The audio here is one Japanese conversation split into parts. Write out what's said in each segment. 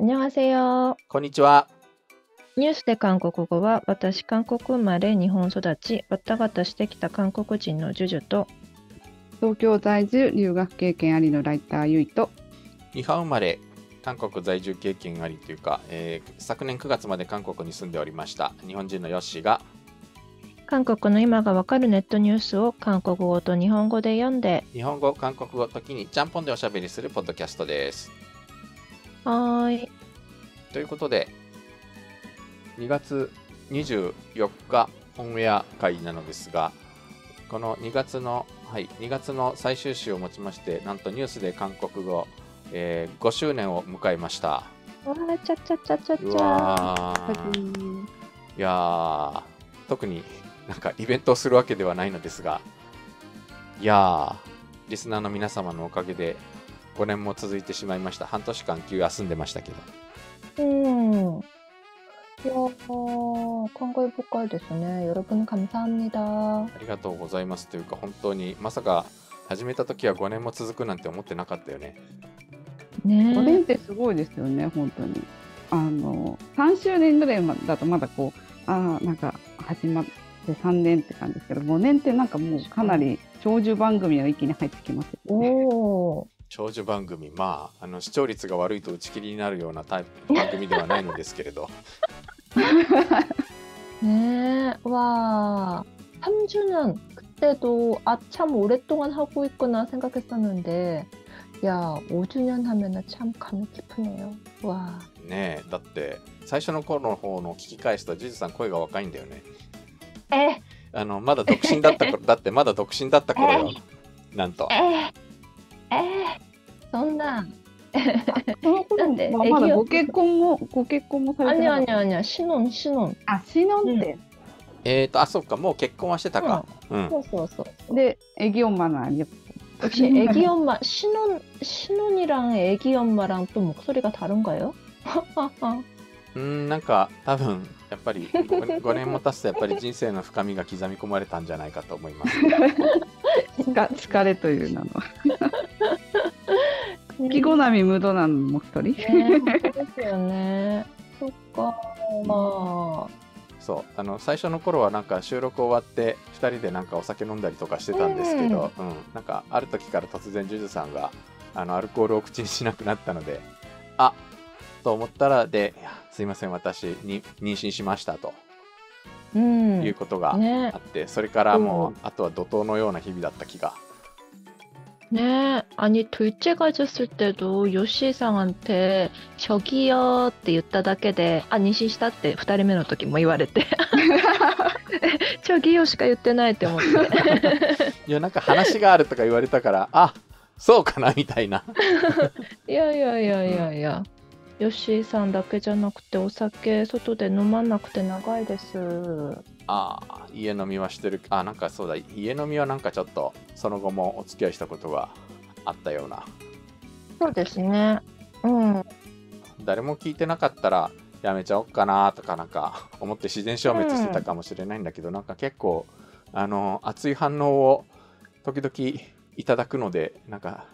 こんにちは。こんにちは。ニュースで韓国語は、私、韓国生まれ、日本育ち、バタバタしてきた韓国人のジュジュと、東京在住、留学経験ありのライター、ゆいと、日本生まれ、韓国在住経験ありというか、えー、昨年9月まで韓国に住んでおりました、日本人のヨッシーが、韓国の今がわかるネットニュースを韓国語と日本語で読んで、日本語、韓国語、時にちゃんぽんでおしゃべりするポッドキャストです。はい。ということで、2月24日オンエア会なのですが、この2月の、はい、2月の最終週をもちまして、なんとニュースで韓国語、えー、5周年を迎えました。わー、ちゃちゃちゃちゃちゃ。いや特になんかイベントをするわけではないのですが、いやー、リスナーの皆様のおかげで5年も続いてしまいました半年間休休んでましたけどうんいやー感慨深いですね喜ぶにかさんにだありがとうございますというか本当にまさか始めた時は5年も続くなんて思ってなかったよねね5年ってすごいですよね本当にあの3周年ぐらいだとまだこうああなんか始まって3年って感じですけど5年ってなんかもうかなり長寿番組が一気に入ってきますよね。お長寿番組まああの視聴率が悪いと打ち切りになるようなタイプ 番組ではないのですけれど ねえわ3주는그때도아참오랫동안하고있구나생각했었는데や5주년하면은참감이깊으네요와ねえだって最初の頃の方の聞き返すとじじさん声が若いんだよねえあのまだ独身だった だってまだ独身だった頃よなんとええー、そんな。なんで、まあ、まだご結婚も、ご結婚もされてない。あにゃあにゃにゃ、シノン、シノン。あ、シノンって。うん、えー、と、あ、そっか、もう結婚はしてたか。うん、そうそうそう。で、エギオンマナー혹시애기엄마신혼신혼이랑애기엄と랑또목が리るん른ようんなんか多分やっぱり5年も経つとやっぱり人生の深みが刻み込まれたんじゃないかと思います。が疲れという名の。着 好み無度なのも一人、ですよね。そっか、まあ。そうあの最初の頃はなんか収録終わって2人でなんかお酒飲んだりとかしてたんですけど、うん、うん、なんかある時から突然 juju さんがあのアルコールを口にしなくなったのであっと思ったらで「すいません私に妊娠しました」ということがあって、それからもう、あとは怒涛のような日々だった気が네아니둘째가졌을때도요ん상チョギ기요って言っただけであ、妊娠したって2人目の時も言われて 저기よしか言ってないって思って いやなんか話があるとか言われたからあそうかなみたいな いやいやいやいやいや、うんヨッシーさんだけじゃなくてお酒外で飲まなくて長いですああ家飲みはしてるあなんかそうだ家飲みはなんかちょっとその後もお付き合いしたことがあったようなそうですねうん誰も聞いてなかったらやめちゃおっかなとかなんか思って自然消滅してたかもしれないんだけど、うん、なんか結構あの熱い反応を時々いただくのでなんか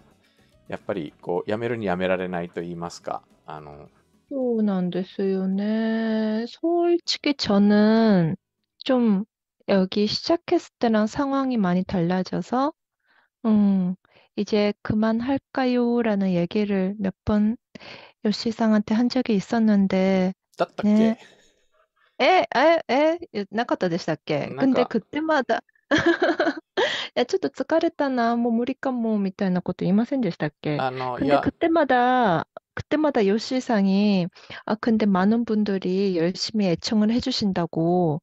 やっぱりこうやめるにやめられないと言いますかあの、そうなんですよね. 솔직히 저는 좀 여기 시작했을 때랑 상황이 많이 달라져서, 음, 이제 그만할까요라는 얘기를 몇 번 요시상한테 한 적이 있었는데, だったっけ 네. 에, 에, 에, 예, 나かったでし 근데 그때마다 や、ちょっと疲れたな、もう無理かも、みたいなこと言いませんでしたっけ아 no, 근데야그때마다그때마다요시상이아근데많은분들이열심히애청을해주신다고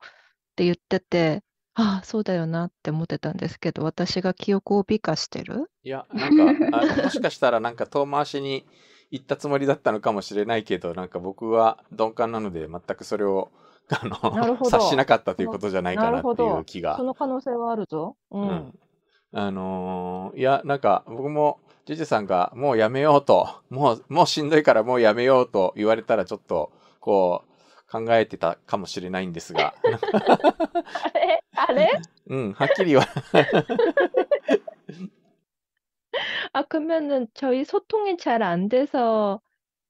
て言ってて、ああ、そうだよなって思ってたんですけど、私が記憶を美化してるいや、なんか、あもしかしたらなんか遠回しに行ったつもりだったのかもしれないけど、なんか僕は鈍感なので、全くそれを、あの、察しなかったということじゃないかなっていう気が。その可能性はあるぞ。うん。んあのー、いや、なんか僕も、ジジさんがもうやめようと、もう、もうしんどいからもうやめようと言われたらちょっと、こう、考えてたかもしれないんですが。あれあれうん、はっきりは아 그러면은저희소통이잘 안돼서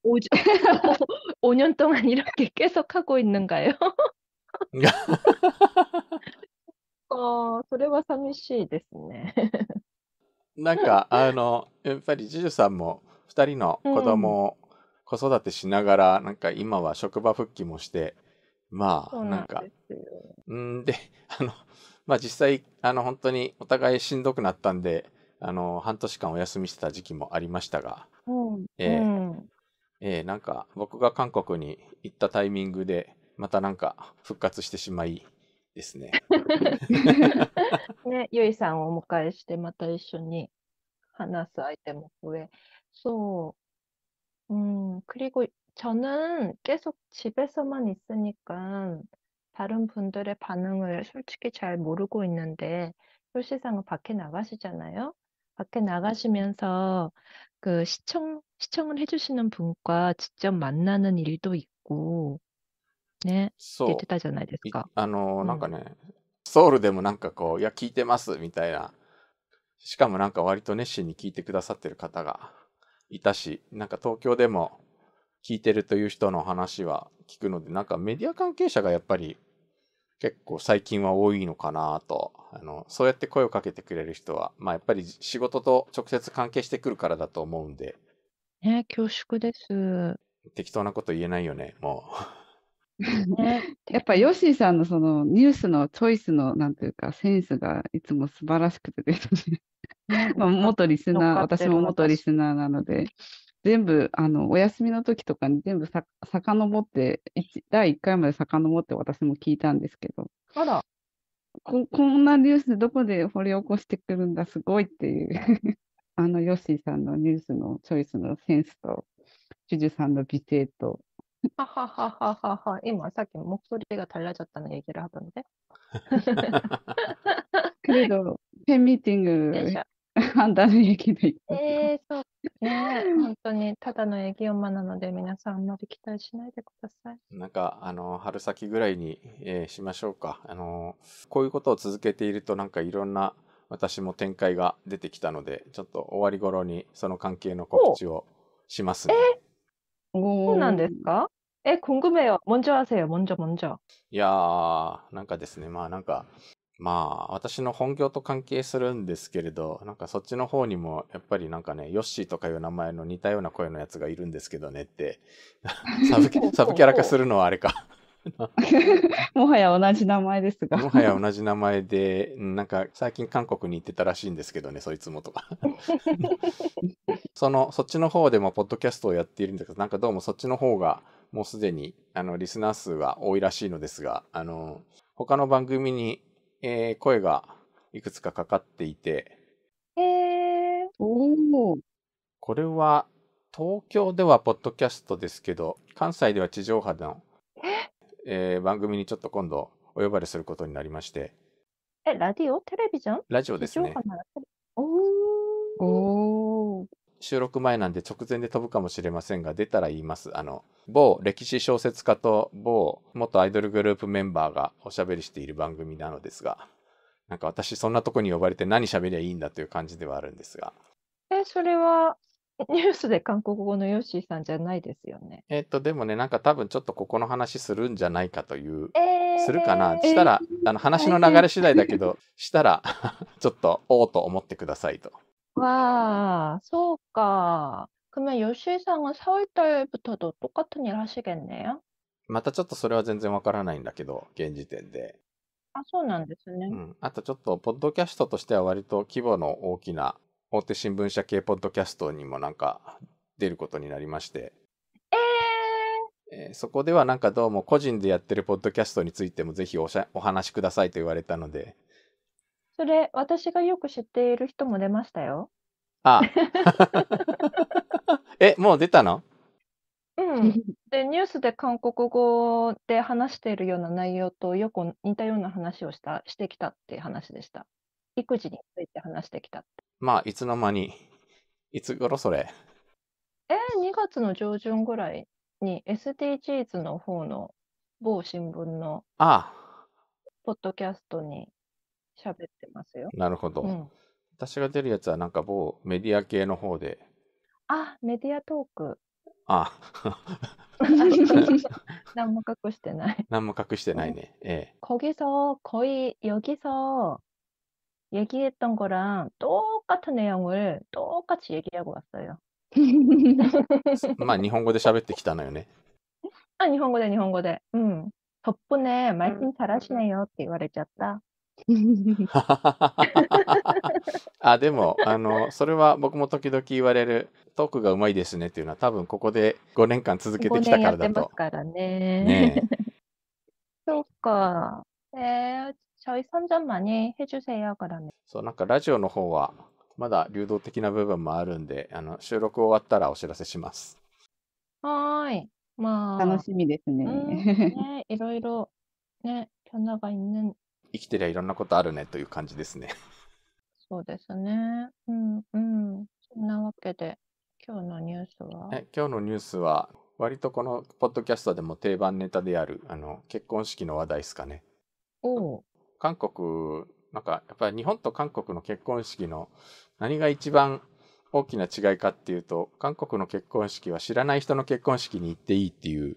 5, 年 년동안이렇게계속하고있는가요 ああ、それは寂しいですね。なんか、あの、やっぱりジ u ジュさんも2人の子供を子育てしながら、なんか今は職場復帰もして、まあ、なんか、うんで、あの、まあ実際、あの、本当にお互いしんどくなったんで、あの、半年間お休みしてた時期もありましたが、うん、えーうん、えー、なんか僕が韓国に行ったタイミングで、またなんか復活してしまい、 ですね。ね、ゆいさんをお迎えして、また一緒に話す相手も増え、そう。음、 그리고저는계속집에서만있으니까 다른 분들의 반응을 솔직히 잘 모르고 있는데 솔시상은 밖에 나가시잖아요. 밖에 나가시면서 그 시청 시청을 해주시는 분과 직접 만나는 일도 있고 ね、言ってたじゃないですか。あのーうん、なんかね、ソウルでもなんかこう、いや、聞いてますみたいな、しかもなんか割と熱心に聞いてくださってる方がいたし、なんか東京でも聞いてるという人の話は聞くので、なんかメディア関係者がやっぱり結構最近は多いのかなとあのそうやって声をかけてくれる人は、まあ、やっぱり仕事と直接関係してくるからだと思うんでね恐縮です適当なこと言えないよねもう やっぱヨッシーさんのそのニュースのチョイスのなんていうかセンスがいつも素晴らしくてですねまあ、元リスナー私も元リスナーなので全部あのお休みの時とかに全部さ遡って第1回まで遡って私も聞いたんですけどあらここんなニュースどこで掘り起こしてくるんだすごいっていう あのヨッシーさんのニュースのチョイスのセンスと JUJU さんの美声とはははは하하이마아까목소리가달라졌다는얘기를하던데 그래도팬미팅을 한다는얘기도있고계속 네本当にただの営業マンなので皆さんあんまり期待しないでください。なんか、あの、春先ぐらいに、えーしましょうか。あの、こういうことを続けていると、なんかいろんな私も展開が出てきたので、ちょっと終わり頃にその関係の告知をしますね。えそうなんですかえ、궁금해요먼저하세요먼저먼저いやー、なんかですね、まあなんか、まあ私の本業と関係するんですけれど、なんかそっちの方にも、やっぱりなんかね、ヨッシーとかいう名前の似たような声のやつがいるんですけどねって、サブキャラ化するのはあれか もはや同じ名前ですが。もはや同じ名前で、なんか最近韓国に行ってたらしいんですけどね、そいつもとか。その、そっちの方でもポッドキャストをやっているんですけど、なんかどうもそっちの方がもうすでに、あの、リスナー数が多いらしいのですが、あの、他の番組に、えー、声がいくつかかかっていて、えー、おこれは東京ではポッドキャストですけど、関西では地上波のえー、番組にちょっと今度お呼ばれすることになりまして。え、ラディオテレビじゃんラジオですね。おお。収録前なんで直前で飛ぶかもしれませんが、出たら言います。あの、某歴史小説家と某元アイドルグループメンバーがおしゃべりしている番組なのですが、なんか私そんなとこに呼ばれて何しゃべりゃいいんだという感じではあるんですが。え、それは ニュースで韓国語のヨッシーさんじゃないですよね。えっと、でもね、なんか多分ちょっとここの話するんじゃないかという、えー、するかなしたら、えー、あの話の流れ次第だけど、したら、ちょっと、おうと思ってくださいと。わあ、そうか。그러면요さ상은4월달부터도똑같은일하시겠네요またちょっとそれは全然わからないんだけど、現時点で。あ、そうなんですね。うん。あとちょっと、ポッドキャストとしては割と規模の大きな大手新聞社系ポッドキャストにもなんか出ることになりまして。えー、えー、そこではなんかどうも個人でやってるポッドキャストについてもぜひおしゃお話しくださいと言われたので。それ、私がよく知っている人も出ましたよ。ああ。え、もう出たのうん。で、ニュースで韓国語で話しているような内容とよく似たような話をしたしてきたって話でした。育児について話してきたて。まあ、いつの間に、いつ頃それ。えー、2月の上旬ぐらいに SDGs の方の某新聞のあポッドキャストに喋ってますよ。なるほど、うん。私が出るやつはなんか某メディア系の方で。あ、メディアトーク。あ 何も隠してない。何も隠してないね。うん、ええ。こぎそう、こい、よぎそう。얘기했던거랑똑같은내용을똑같이얘기하고왔어요まあ日本語で喋ってきたのよね。あ、日本語で日本語で。うん。덕분에말씀잘하시네요って言われちゃった。あでもあのそれは僕も時々言われるトークがうまいですねっていうのは多分ここで5年間続けてきたからだと。5年やってますからね。ね そうか。えー、저희선전많이해주세요그러면そう、なんかラジオの方は、まだ流動的な部分もあるんで、あの収録終わったらお知らせします。はい、いあ楽しみですね。ね。いろいろね、네변화가있生きてりゃいろんなことあるねという感じですね。そうですねうんうん。そんなわけで、今日のニュースはえ今日のニュースは、割とこのポッドキャストでも定番ネタである、あの、結婚式の話題ですかね。お韓国、なんかやっぱり日本と韓国の結婚式の何が一番大きな違いかっていうと、韓国の結婚式は知らない人の結婚式に行っていいっていう。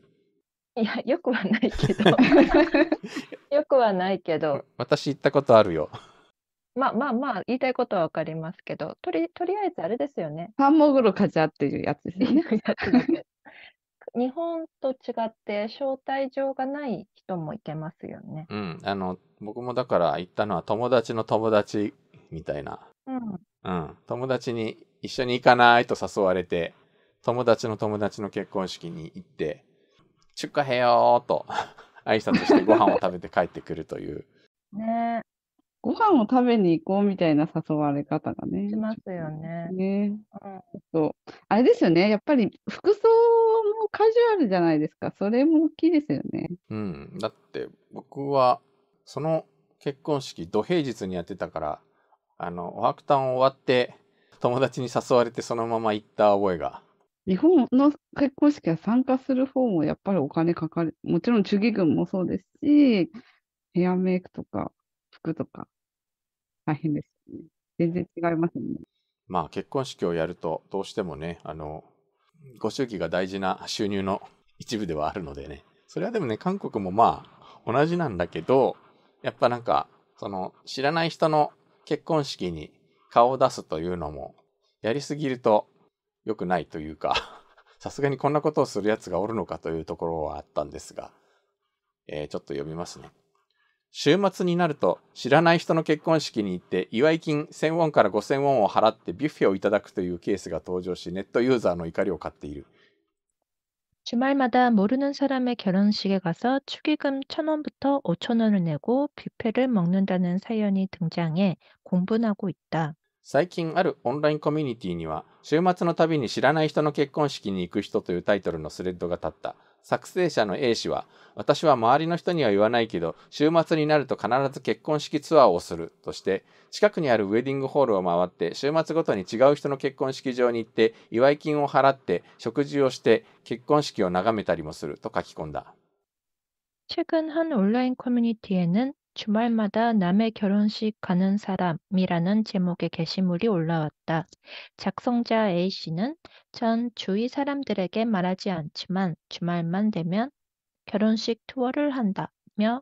いや、よくはないけど。よくはないけど。私行ったことあるよ。まあまあまあ、言いたいことはわかりますけど、とりとりあえずあれですよね。ァンモグロカジャっていうやつですね。日本と違って招待状がない人も行けますよね。うん。あの、僕もだから行ったのは友達の友達みたいな。うん。うん。友達に一緒に行かないと誘われて、友達の友達の結婚式に行って、出荷へよーと挨拶してご飯を食べて帰ってくるという。ねご飯を食べに行こうみたいな誘われ方がね。しますよね。ね。うん、とあれですよね。やっぱり服装もカジュアルじゃないですか。それも大きいですよね。うん。だって僕はその結婚式土平日にやってたから、あの、ワークタウン終わって友達に誘われてそのまま行った覚えが。日本の結婚式は参加する方もやっぱりお金かかる。もちろん、忠義軍もそうですし、ヘアメイクとか服とか大変ですよね。全然違いますね。まあ結婚式をやるとどうしてもね、あの、ご祝儀が大事な収入の一部ではあるのでね。それはでもね、韓国もまあ同じなんだけど、やっぱなんか、その知らない人の結婚式に顔を出すというのも、やりすぎると良くないというか、さすがにこんなことをするやつがおるのかというところはあったんですが、えー、ちょっと読みますね。週末になると知らない人の結婚式に行って祝い金1000ウォンから5000ウォンを払ってビュッフェをいただくというケースが登場しネットユーザーの怒りを買っている。주말마다모르는사람의결혼식에가서축의금1,000원부터5,000원을내고뷔페를먹는다는사연이등장해공분하고있다最近あるオンラインコミュニティには週末のたびに知らない人の結婚式に行く人というタイトルのスレッドが立った。作成者の A 氏は、私は周りの人には言わないけど、週末になると必ず結婚式ツアーをするとして、近くにあるウェディングホールを回って、週末ごとに違う人の結婚式場に行って、祝い金を払って、食事をして、結婚式を眺めたりもすると書き込んだ。최근한온라인커뮤니티에는 주말마다 남의 결혼식 가는 사람이라는 제목의 게시물이 올라왔다. 작성자 A씨는 전 주위 사람들에게 말하지 않지만 주말만 되면 결혼식 투어를 한다며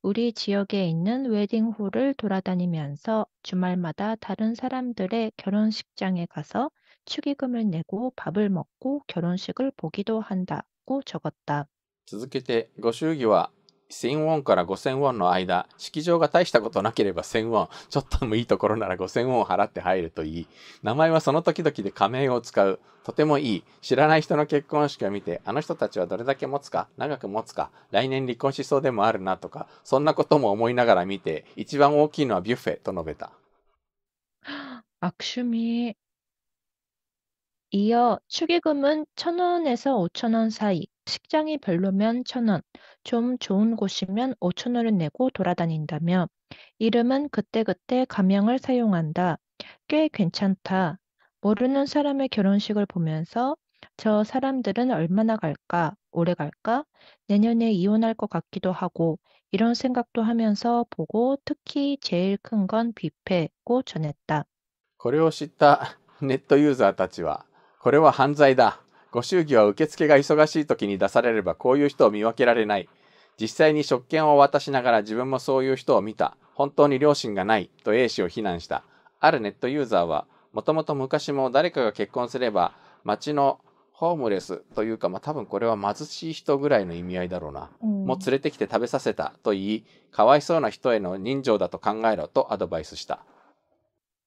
우리 지역에 있는 웨딩홀을 돌아다니면서 주말마다 다른 사람들의 결혼식장에 가서 축의금을 내고 밥을 먹고 결혼식을 보기도 한다고 적었다. 続けてご祝儀は1000ウォンから5000ウォンの間、式場が大したことなければ1000ウォン、ちょっともいいところなら5000ウォン払って入るといい。名前はその時々で仮名を使う。とてもいい。知らない人の結婚式を見て、あの人たちはどれだけ持つか、長く持つか、来年離婚しそうでもあるなとか、そんなことも思いながら見て、一番大きいのはビュッフェと述べた。悪趣味。 이어 축의금은 1 0 0 0 원에서 5 0 0 0원 사이, 식장이 별로면 1 0 0 0 원, 좀 좋은 곳이면 5 0 0 0 원을 내고 돌아다닌다며 이름은 그때그때 가명을 사용한다. 꽤 괜찮다. 모르는 사람의 결혼식을 보면서 저 사람들은 얼마나 갈까? 오래 갈까? 내년에 이혼할 것 같기도 하고 이런 생각도 하면서 보고 특히 제일 큰 건 뷔페고 전했다. これを知ったネットユーザーたちは これは犯罪だ。ご祝儀は受付が忙しい時に出されればこういう人を見分けられない。実際に職権を渡しながら自分もそういう人を見た。本当に良心がない。と A 氏を非難した。あるネットユーザーは、もともと昔も誰かが結婚すれば、町のホームレスというか、まあ、多分これは貧しい人ぐらいの意味合いだろうな、うん、もう連れてきて食べさせたと言いかわいそうな人への人情だと考えろとアドバイスした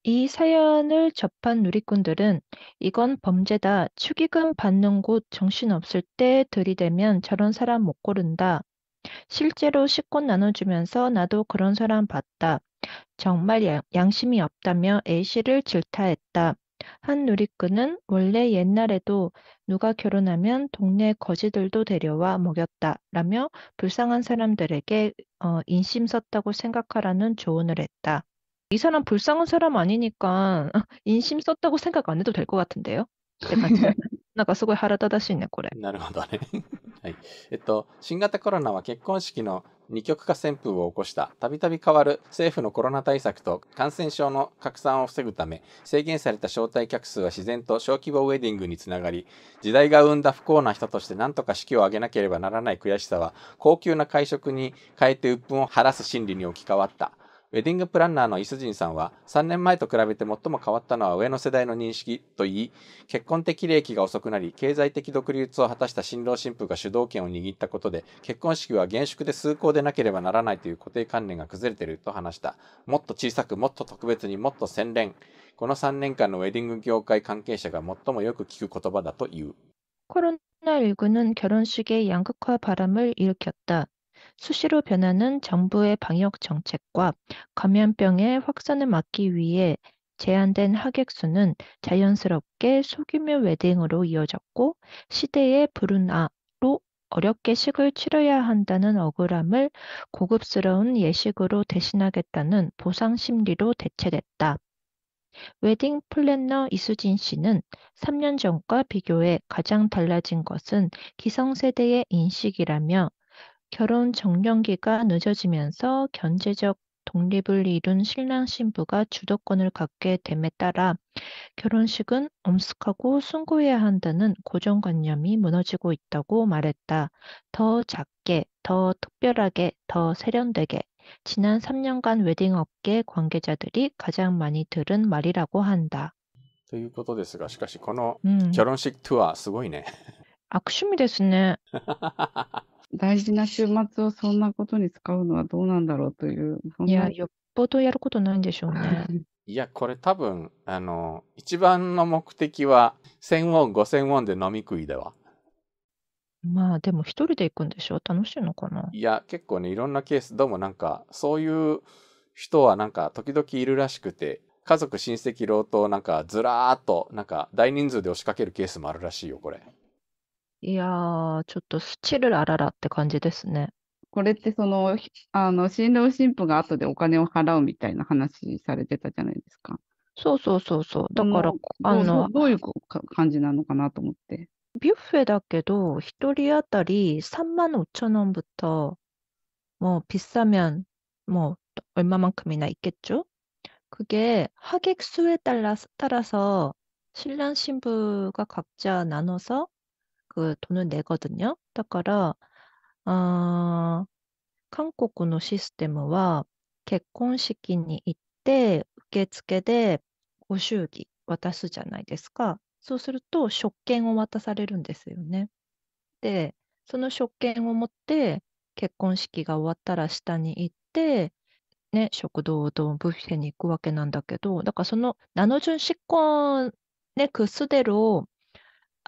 이 사연을 접한 누리꾼들은 "이건 범죄다. 축의금 받는 곳 정신없을 때 들이대면 저런 사람 못 고른다. 실제로 식권 나눠주면서 나도 그런 사람 봤다. 정말 양 양심이 없다며 A씨를 질타했다." 한 누리꾼은 "원래 옛날에도 누가 결혼하면 동네 거지들도 데려와 먹였다."라며 불쌍한 사람들에게 어 인심 썼다고 생각하라는 조언을 했다. 이사람불쌍한사람아니니까인심썼다고생각안해도될것같은데요って感じ。なんかすごい腹立たしいね、これ。なるほどね。はい。えっと、新型コロナは結婚式の二極化旋風を起こした、たびたび変わる政府のコロナ対策と感染症の拡散を防ぐため、制限された招待客数は自然と小規模ウェディングにつながり、時代が生んだ不幸な人として何とか式を挙げなければならない悔しさは、高級な会食に変えて鬱憤を晴らす心理に置き換わった。ウェディングプランナーのイスジンさんは、3年前と比べて最も変わったのは上の世代の認識と言い、結婚的利益が遅くなり、経済的独立を果たした新郎新婦が主導権を握ったことで、結婚式は厳粛で崇高でなければならないという固定観念が崩れていると話した。もっと小さく、もっと特別にもっと洗練。この3年間のウェディング業界関係者が最もよく聞く言葉だという。コロナ19는결혼식의양극화바람을일으켰다 수시로 변하는 정부의 방역 정책과 감염병의 확산을 막기 위해 제한된 하객 수는 자연스럽게 소규모 웨딩으로 이어졌고 시대의 불운아로 어렵게 식을 치러야 한다는 억울함을 고급스러운 예식으로 대신하겠다는 보상 심리로 대체됐다. 웨딩 플랜너 이수진 씨는 3년 전과 비교해 가장 달라진 것은 기성세대의 인식이라며 결혼 적령기가 늦어지면서 견제적 독립을 이룬 신랑 신부가 주도권을 갖게 됨에 따라 결혼식은 엄숙하고 숭고해야 한다는 고정관념이 무너지고 있다고 말했다. 더 작게, 더 특별하게, 더 세련되게 지난 3년간 웨딩업계 관계자들이 가장 많이 들은 말이라고 한다. ということですが、しかしこのうん、결혼식 투すごいね。悪趣味ですね。 大事な週末をそんなことに使うのはどうなんだろうという。いや、よっぽどやることないんでしょうね。いや、これ多分、あの、一番の目的は、1000ウォン、5000ウォンで飲み食いでは。まあ、でも一人で行くんでしょう。楽しいのかないや、結構ね、いろんなケース、どうもなんか、そういう人はなんか、時々いるらしくて、家族、親戚、老頭、なんか、ずらーっと、なんか、大人数で押しかけるケースもあるらしいよ、これ。いやー、ちょっとスチルラララって感じですね。これってその、あの、新郎新婦が後でお金を払うみたいな話されてたじゃないですか。そうそうそうそう。だから、あの、どういうか感じなのかなと思って。ビュッフェだけど、一人当たり3万5千円부터も비싸면뭐얼마만큼이나있겠죠그게하객수에따라따라서신랑신부가각자나눠서그돈을내거든요だから、あー韓国のシステムは結婚式に行って受付でご祝儀渡すじゃないですか。そうすると食券を渡されるんですよね。で、その食券を持って結婚式が終わったら下に行って、ね、食堂とブッフェに行くわけなんだけど、だからその、ナのじゅんね、くすでろ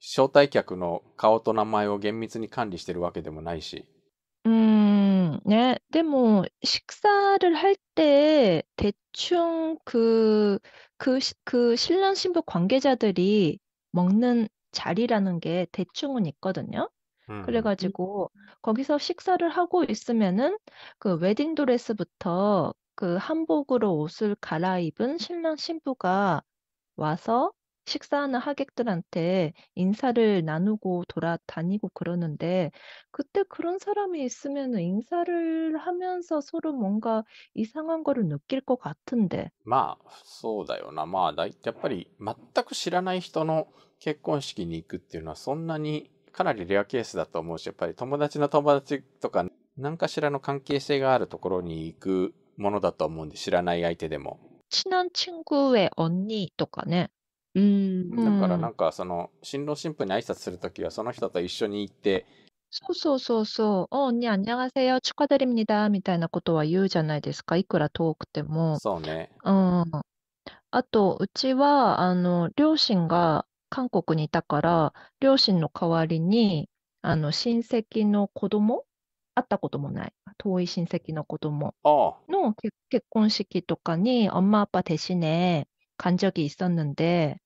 招待客の顔と名前を厳密に管理してるわけでもないし。 음, 네. 근데 뭐 식사를 할 때 대충 그, 그, 시- 그 신랑 신부 관계자들이 먹는 자리라는 게 대충은 있거든요. うんうん。 음. 그래가지고 거기서 식사를 하고 있으면은 그 웨딩드레스부터 그 한복으로 옷을 갈아입은 신랑 신부가 와서 식사하객들한테인사를나누고돌아다니고그러는데그때그런사람이있으면인사를하면서서로뭔가이상한거를느낄것같은데まあ、そうだよな。まあ、だやっぱり全く知らない人の結婚式に行くっていうのはそんなにかなりレアケースだと思うし、やっぱり友達の友達とか何かしらの関係性があるところに行くものだと思うんで、知らない相手でも。친한친구의언니とかね。うん、だからなんかその新郎新婦に挨拶するときはその人と一緒に行ってそうそうそうそう、お언にゃ녕하세요축하드립니だ」みたいなことは言うじゃないですか。いくら遠くても。そうね。うん。あと、うちは、あの、両親が韓国にいたから、両親の代わりに、あの、親戚の子供、会ったこともない、遠い親戚の子供の結婚式とかに、んま엄마아빠대신에간적이있었는 데、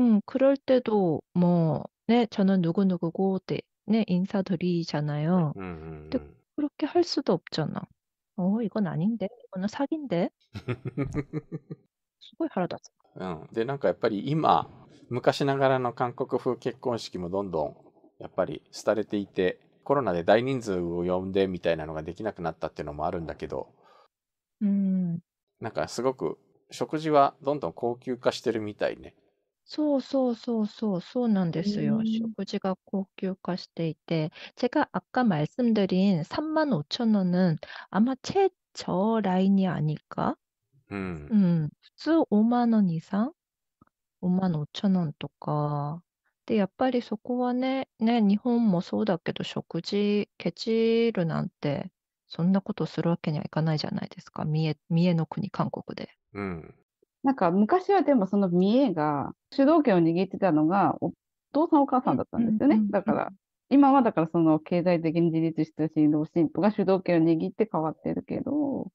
음그럴때도뭐네저는누구누구고네네인사드리잖아요근데음음음음그렇게할수도없잖아어이건아닌데이거는사기인데すごい腹立つ。うん。で、なんかやっぱり今、昔ながらの韓国風結婚式もどんどんやっぱり廃れていて、コロナで大人数を呼んでみたいなのができなくなったっていうのもあるんだけどうん。なんかすごく食事はどんどん高級化してるみたいね。そうそうそうそうそうなんですよ。食事が高級化していて、제가아까말씀드린3 5 0は、あ원은아마최저라인이아닐까음음普通5만원이상5万5千円とか。で、やっぱりそこはね、ね、日本もそうだけど、食事、ケチるなんて、そんなことするわけにはいかないじゃないですか。三重、三重の国、韓国で。うん。なんか昔はでもその三重が主導権を握ってたのがお父さんお母さんだったんですよね。だから今はだからその経済的に自立した新郎新婦が主導権を握って変わってるけど、お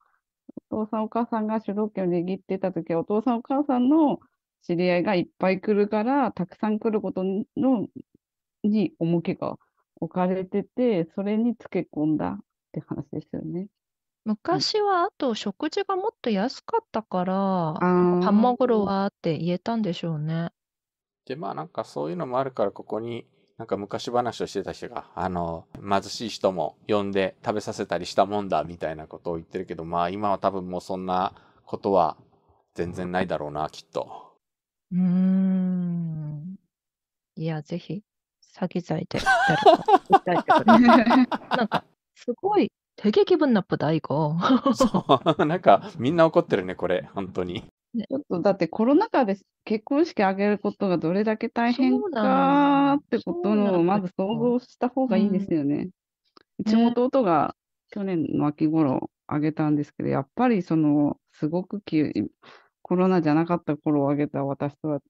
父さんお母さんが主導権を握ってた時はお父さんお母さんの知り合いがいっぱい来るから、たくさん来ることのに重きが置かれてて、それにつけ込んだって話ですよね。昔は、あと食事がもっと安かったから、あハンモグローはって言えたんでしょうね。で、まあなんかそういうのもあるから、ここに、なんか昔話をしてた人が、あの、貧しい人も呼んで食べさせたりしたもんだ、みたいなことを言ってるけど、まあ今は多分もうそんなことは全然ないだろうな、きっと。うん。いや、ぜひ、詐欺罪で誰か訴えてくれ。なんか、すごい되게기분나쁘다이거なんかみんな怒ってるね、こ れ、本当に。ちょっとだってコロナ禍で結婚式あげることがどれだけ大変かってことのをまず想像した方がいいですよね。うちも弟が去年の秋頃あげたんですけど、やっぱりそのすごくきコロナじゃなかった頃あげた私とは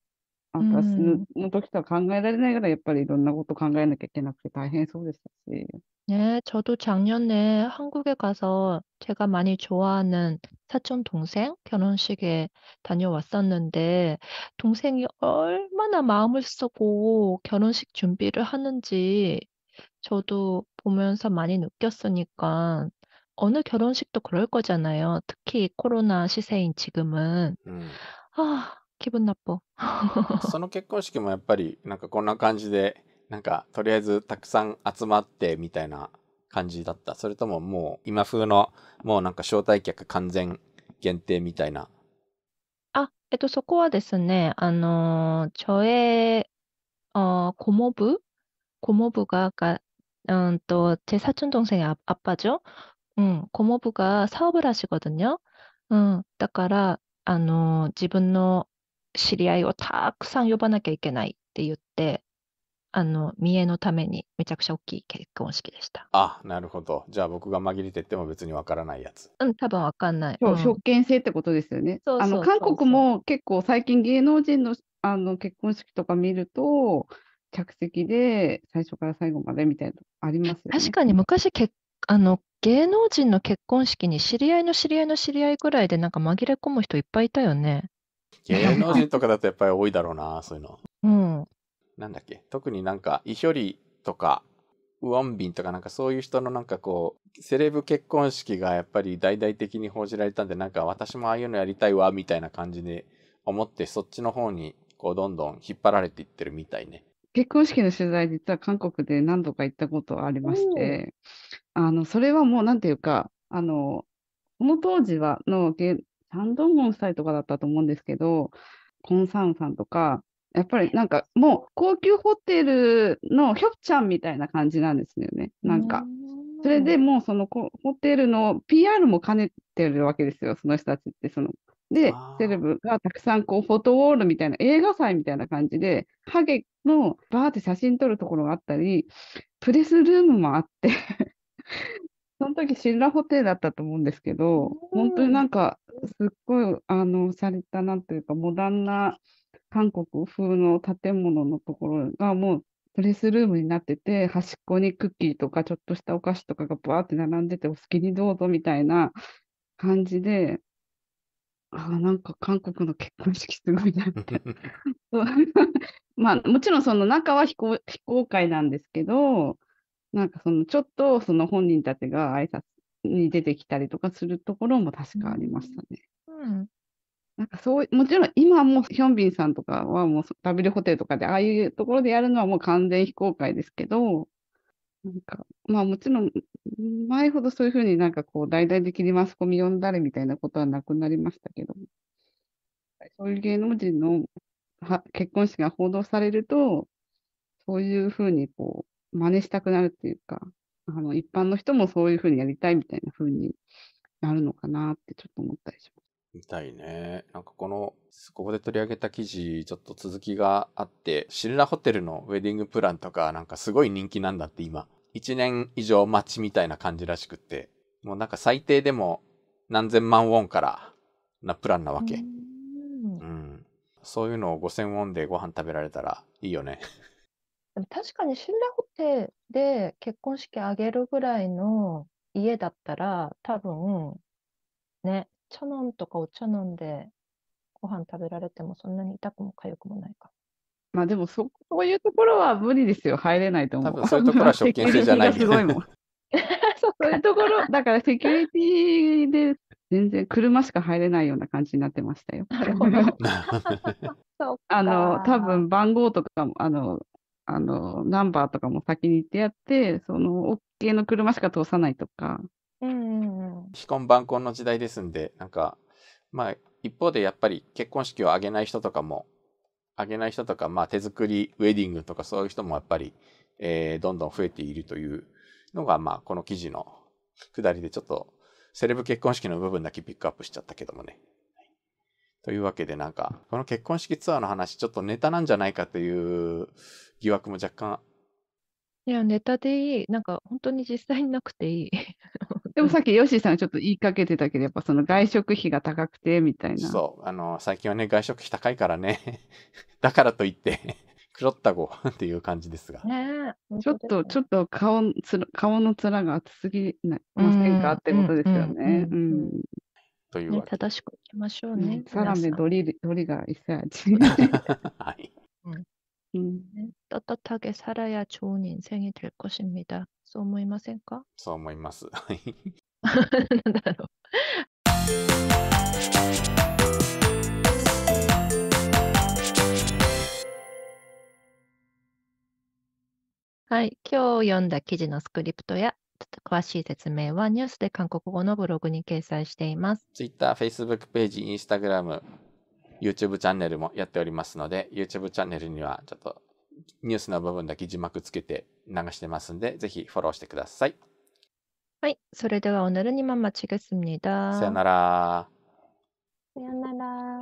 う私のん。の時とは考えられないぐらいやっぱりいろんなこと考えなきゃいけなくて大変そうでしたし。네, 저도 작년에 한국에 가서 제가 많이 좋아하는 사촌 동생 결혼식에 다녀왔었는데 동생이 얼마나 마음을 쓰고 결혼식 준비를 하는지 저도 보면서 많이 느꼈으니까 어느 결혼식도 그럴 거잖아요. 특히 코로나 시세인 지금은. 음. 아, 分なっぽその結婚式もやっぱりなんかこんな感じでなんかとりあえずたくさん集まってみたいな感じだったそれとももう今風のもうなんか招待客完全限定みたいなあ、えっと、そこはですね、あのー、저が、うんと、부고모부가가ん또제사촌동생의아아빠죠음고모부가사업을하시거든요ん、だから、あの自分の知り合いをたくさん呼ばなきゃいけないって言って、あの、見栄のためにめちゃくちゃ大きい結婚式でした。あ、なるほど。じゃあ僕が紛れてっても別にわからないやつ。うん、多分わかんない。そう、職権制ってことですよね。そうあの韓国も結構最近芸能人のあの結婚式とか見ると、客席で最初から最後までみたいなあります、ね、確かに昔けあの芸能人の結婚式に知り合いの知り合いの知り合いぐらいでなんか紛れ込む人いっぱいいたよね。芸能人とかだとやっぱり多いだろうな、そういうの。うん。なんだっけ、特になんか、イヒョリとか、ウォンビンとかなんかそういう人のなんかこう、セレブ結婚式がやっぱり大々的に報じられたんで、なんか私もああいうのやりたいわ、みたいな感じで思って、そっちの方にこう、どんどん引っ張られていってるみたいね。結婚式の取材、実は韓国で何度か行ったことありまして、あの、それはもうなんていうか、あの、この当時はの芸サン3モン夫妻とかだったと思うんですけど、コンサンさんとか、やっぱりなんかもう高級ホテルのひょっちゃんみたいな感じなんですよね、なんか。それでもうそのホテルの PR も兼ねてるわけですよ、その人たちって。そので、セレブがたくさんこうフォトウォールみたいな映画祭みたいな感じで、ハゲのバーって写真撮るところがあったり、プレスルームもあってその時、神羅ホテルだったと思うんですけど、本当になんか、すっごい、あの、されたなというか、モダンな韓国風の建物のところが、もう、プレスルームになってて、端っこにクッキーとか、ちょっとしたお菓子とかがバーって並んでて、お好きにどうぞみたいな感じで、あなんか韓国の結婚式すごいなって。まあ、もちろんその中は非公非公開なんですけど、なんかそのちょっとその本人たちが挨拶に出てきたりとかするところも確かありましたね。うん、なんかそうもちろん今もヒョンビンさんとかはもう W ホテルとかでああいうところでやるのはもう完全非公開ですけど、なんかまあもちろん前ほどそういうふうになんかこう大々的にマスコミ呼んだりみたいなことはなくなりましたけど、そういう芸能人の結婚式が報道されると、そういうふうにこ真似したくなるっていうか、あの、一般の人もそういうふうにやりたいみたいなふうになるのかなってちょっと思ったりします。みたいね。なんかこの、ここで取り上げた記事、ちょっと続きがあって、シルラホテルのウェディングプランとか、なんかすごい人気なんだって今。1年以上待ちみたいな感じらしくって、もうなんか最低でも何千万ウォンからなプランなわけ。うんうん,、そういうのを5000ウォンでご飯食べられたらいいよね。確かにシルラ手で結婚式あげるぐらいの家だったら、多分、ね、茶飲とかお茶飲んでご飯食べられてもそんなに痛くも痒くもないか。まあでもそ、そういうところは無理ですよ。入れないと思う。多分そういうところは職権制じゃない。すごいもん。そういうところ、だからセキュリティで全然車しか入れないような感じになってましたよ。なるほど。あの、多分番号とかも、あの、あの、ナンバーとかも先に行ってやって、その、OK の車しか通さないとか。うんうんうん。非婚晩婚の時代ですんで、なんか、まあ、一方でやっぱり結婚式を挙げない人とかも、挙げない人とか、まあ、手作りウェディングとかそういう人もやっぱり、えー、どんどん増えているというのが、まあ、この記事の下りでちょっと、セレブ結婚式の部分だけピックアップしちゃったけどもね。というわけでなんか、この結婚式ツアーの話、ちょっとネタなんじゃないかという疑惑も若干いや、ネタでいい。なんか、本当に実際になくていい。でもさっきヨシさんちょっと言いかけてたけど、やっぱその外食費が高くてみたいな。そう、あの、最近はね、外食費高いからね。だからといってクったごゴっていう感じですが。ねちょっと、ちょっと顔つ顔の面が厚すぎませんかってことですよね。うん。うんというね、正しくいきましょうね。うらめドリ、ドリが一切味。はい。うん음네떳떳하게살아야좋은인생이될것입니다そう思いませんかそう思います。なんだろう。はい、今日読んだ記事のスクリプトや詳しい説明はニュースで韓国語のブログに掲載しています。Twitter、Facebook ページ、Instagram、YouTube チャンネルもやっておりますので、YouTube チャンネルにはちょっとニュースの部分だけ字幕つけて流してますんで、ぜひフォローしてください。はい、それでは오るにまんまちがすみだ。さよなら。さよなら。